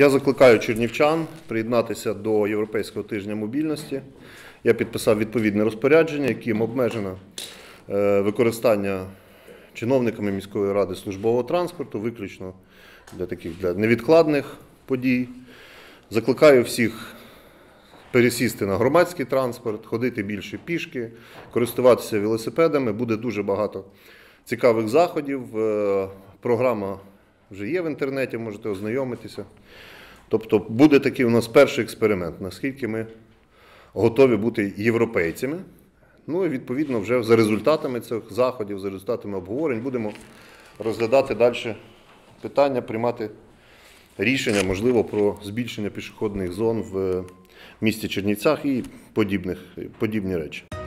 Я закликаю чернівчан приєднатися до Європейського тижня мобільності. Я підписав відповідне розпорядження, яким обмежено е, використання чиновниками міської ради службового транспорту, виключно для таких для невідкладних подій. Закликаю всіх пересісти на громадський транспорт, ходити більше пішки, користуватися велосипедами. Буде дуже багато цікавих заходів. Е, програма вже є в інтернеті, можете ознайомитися. Тобто буде такий у нас перший експеримент, наскільки ми готові бути європейцями. Ну і відповідно, вже за результатами цих заходів, за результатами обговорень, будемо розглядати далі питання, приймати рішення, можливо, про збільшення пішохідних зон в місті Чернівцях і подібних, подібні речі.